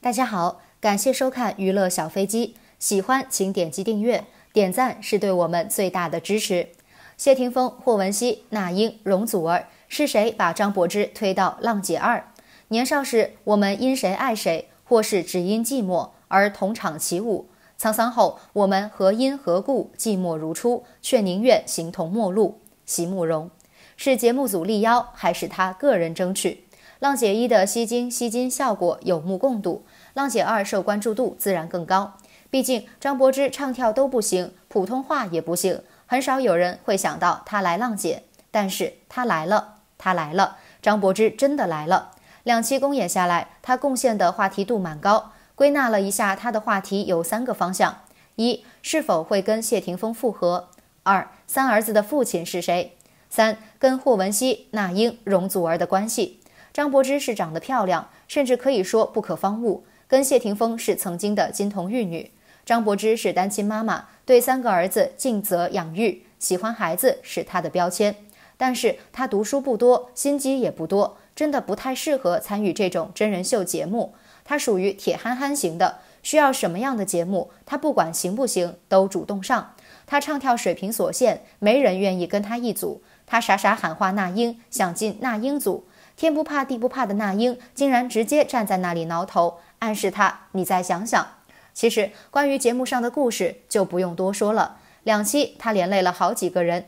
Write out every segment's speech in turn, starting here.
大家好，感谢收看《娱乐小飞机》，喜欢请点击订阅，点赞是对我们最大的支持。谢霆锋、霍汶希、那英、容祖儿是谁把张柏芝推到浪姐二？年少时我们因谁爱谁，或是只因寂寞而同场起舞？沧桑后，我们何因何故寂寞如初，却宁愿形同陌路。席慕容是节目组力邀，还是他个人争取？《浪姐一》的吸金吸金效果有目共睹，《浪姐二》受关注度自然更高。毕竟张柏芝唱跳都不行，普通话也不行，很少有人会想到她来《浪姐》，但是她来了，她来了，张柏芝真的来了。两期公演下来，她贡献的话题度蛮高。归纳了一下，他的话题有三个方向：一、是否会跟谢霆锋复合；二、三儿子的父亲是谁；三、跟霍汶希、那英、容祖儿的关系。张柏芝是长得漂亮，甚至可以说不可方物，跟谢霆锋是曾经的金童玉女。张柏芝是单亲妈妈，对三个儿子尽责养育，喜欢孩子是她的标签。但是她读书不多，心机也不多，真的不太适合参与这种真人秀节目。他属于铁憨憨型的，需要什么样的节目，他不管行不行都主动上。他唱跳水平所限，没人愿意跟他一组。他傻傻喊话那英，想进那英组。天不怕地不怕的那英竟然直接站在那里挠头，暗示他你再想想。其实关于节目上的故事就不用多说了，两期他连累了好几个人。《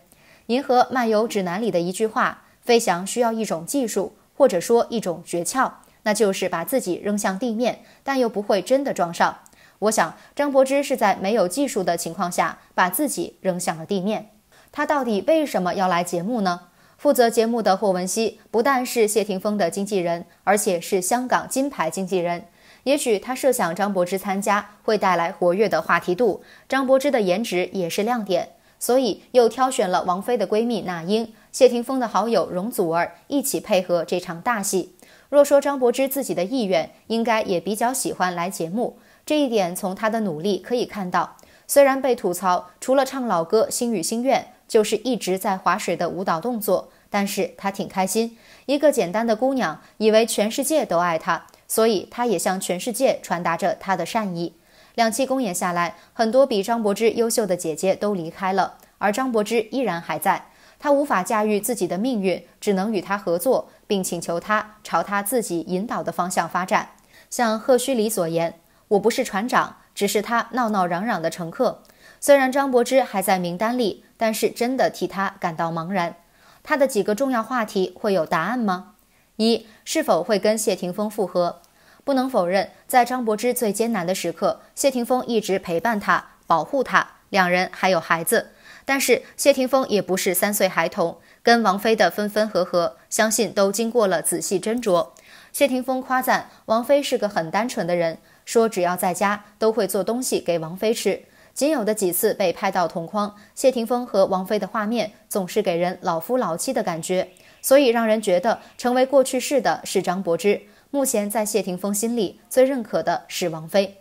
银河漫游指南》里的一句话：飞翔需要一种技术，或者说一种诀窍。那就是把自己扔向地面，但又不会真的撞上。我想张柏芝是在没有技术的情况下把自己扔向了地面。她到底为什么要来节目呢？负责节目的霍汶希不但是谢霆锋的经纪人，而且是香港金牌经纪人。也许他设想张柏芝参加会带来活跃的话题度，张柏芝的颜值也是亮点，所以又挑选了王菲的闺蜜那英、谢霆锋的好友容祖儿一起配合这场大戏。若说张柏芝自己的意愿，应该也比较喜欢来节目。这一点从她的努力可以看到。虽然被吐槽，除了唱老歌《星语心愿》，就是一直在划水的舞蹈动作，但是她挺开心。一个简单的姑娘，以为全世界都爱她，所以她也向全世界传达着她的善意。两期公演下来，很多比张柏芝优秀的姐姐都离开了，而张柏芝依然还在。她无法驾驭自己的命运，只能与她合作。并请求他朝他自己引导的方向发展。像赫胥黎所言：“我不是船长，只是他闹闹嚷嚷的乘客。”虽然张柏芝还在名单里，但是真的替他感到茫然。他的几个重要话题会有答案吗？一是否会跟谢霆锋复合？不能否认，在张柏芝最艰难的时刻，谢霆锋一直陪伴他、保护他，两人还有孩子。但是谢霆锋也不是三岁孩童。跟王菲的分分合合，相信都经过了仔细斟酌。谢霆锋夸赞王菲是个很单纯的人，说只要在家都会做东西给王菲吃。仅有的几次被拍到同框，谢霆锋和王菲的画面总是给人老夫老妻的感觉，所以让人觉得成为过去式的是张柏芝。目前在谢霆锋心里最认可的是王菲。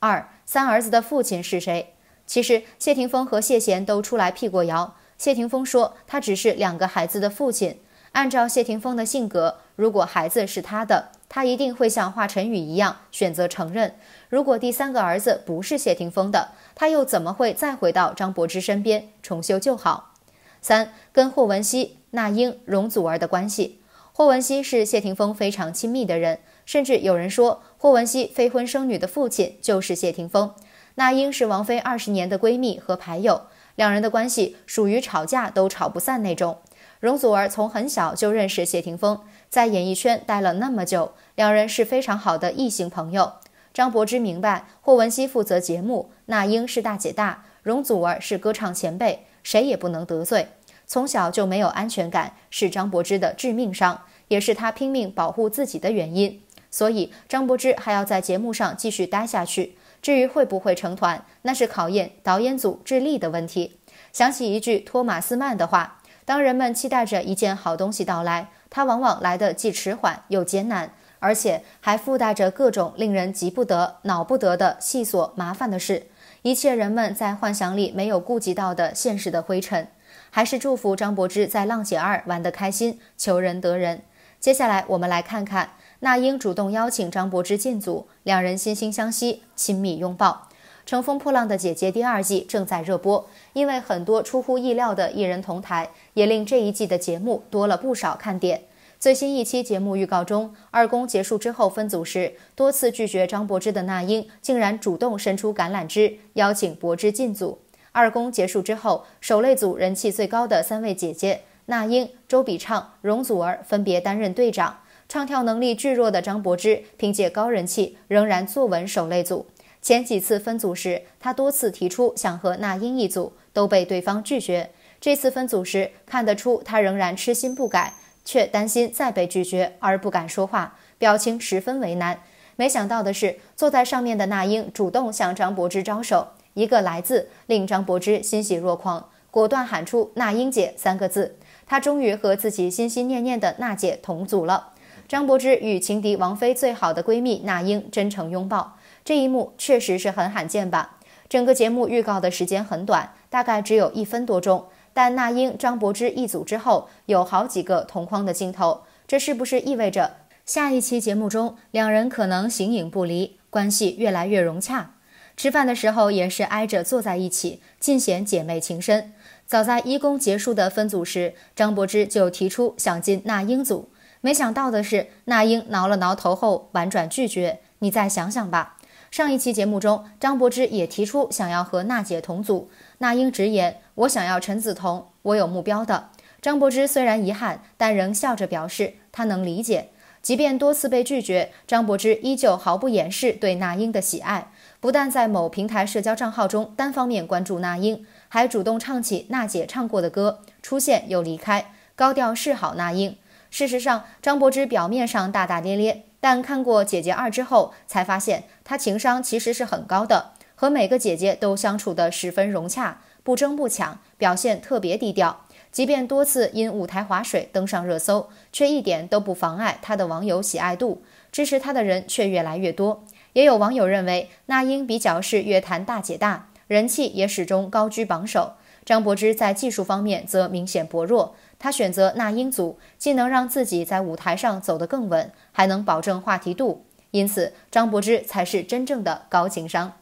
二三儿子的父亲是谁？其实谢霆锋和谢贤都出来辟过谣。谢霆锋说，他只是两个孩子的父亲。按照谢霆锋的性格，如果孩子是他的，他一定会像华晨宇一样选择承认。如果第三个儿子不是谢霆锋的，他又怎么会再回到张柏芝身边重修旧好？三，跟霍汶希、那英、容祖儿的关系。霍汶希是谢霆锋非常亲密的人，甚至有人说霍汶希非婚生女的父亲就是谢霆锋。那英是王菲二十年的闺蜜和牌友。两人的关系属于吵架都吵不散那种。容祖儿从很小就认识谢霆锋，在演艺圈待了那么久，两人是非常好的异性朋友。张柏芝明白，霍汶希负责节目，那英是大姐大，容祖儿是歌唱前辈，谁也不能得罪。从小就没有安全感，是张柏芝的致命伤，也是她拼命保护自己的原因。所以，张柏芝还要在节目上继续待下去。至于会不会成团，那是考验导演组智力的问题。想起一句托马斯曼的话：“当人们期待着一件好东西到来，它往往来得既迟缓又艰难，而且还附带着各种令人急不得、恼不得的细琐麻烦的事，一切人们在幻想里没有顾及到的现实的灰尘。”还是祝福张柏芝在《浪姐二》玩得开心，求人得人。接下来，我们来看看。那英主动邀请张柏芝进组，两人惺惺相惜，亲密拥抱。《乘风破浪的姐姐》第二季正在热播，因为很多出乎意料的艺人同台，也令这一季的节目多了不少看点。最新一期节目预告中，二公结束之后分组时，多次拒绝张柏芝的那英竟然主动伸出橄榄枝，邀请柏芝进组。二公结束之后，首类组人气最高的三位姐姐，那英、周笔畅、容祖儿分别担任队长。唱跳能力巨弱的张柏芝，凭借高人气仍然坐稳守擂组。前几次分组时，他多次提出想和那英一组，都被对方拒绝。这次分组时，看得出他仍然痴心不改，却担心再被拒绝而不敢说话，表情十分为难。没想到的是，坐在上面的那英主动向张柏芝招手，一个“来”字令张柏芝欣喜若狂，果断喊出“那英姐”三个字。他终于和自己心心念念的娜姐同组了。张柏芝与情敌王菲最好的闺蜜那英真诚拥抱，这一幕确实是很罕见吧？整个节目预告的时间很短，大概只有一分多钟。但那英、张柏芝一组之后，有好几个同框的镜头，这是不是意味着下一期节目中两人可能形影不离，关系越来越融洽？吃饭的时候也是挨着坐在一起，尽显姐妹情深。早在一公结束的分组时，张柏芝就提出想进那英组。没想到的是，那英挠了挠头后婉转拒绝：“你再想想吧。”上一期节目中，张柏芝也提出想要和娜姐同组，那英直言：“我想要陈梓童，我有目标的。”张柏芝虽然遗憾，但仍笑着表示她能理解。即便多次被拒绝，张柏芝依旧毫不掩饰对那英的喜爱，不但在某平台社交账号中单方面关注那英，还主动唱起娜姐唱过的歌，出现又离开，高调示好那英。事实上，张柏芝表面上大大咧咧，但看过《姐姐二》之后，才发现她情商其实是很高的，和每个姐姐都相处得十分融洽，不争不抢，表现特别低调。即便多次因舞台滑水登上热搜，却一点都不妨碍她的网友喜爱度，支持她的人却越来越多。也有网友认为，那英比较是乐坛大姐大，人气也始终高居榜首。张柏芝在技术方面则明显薄弱，她选择那英组，既能让自己在舞台上走得更稳，还能保证话题度。因此，张柏芝才是真正的高情商。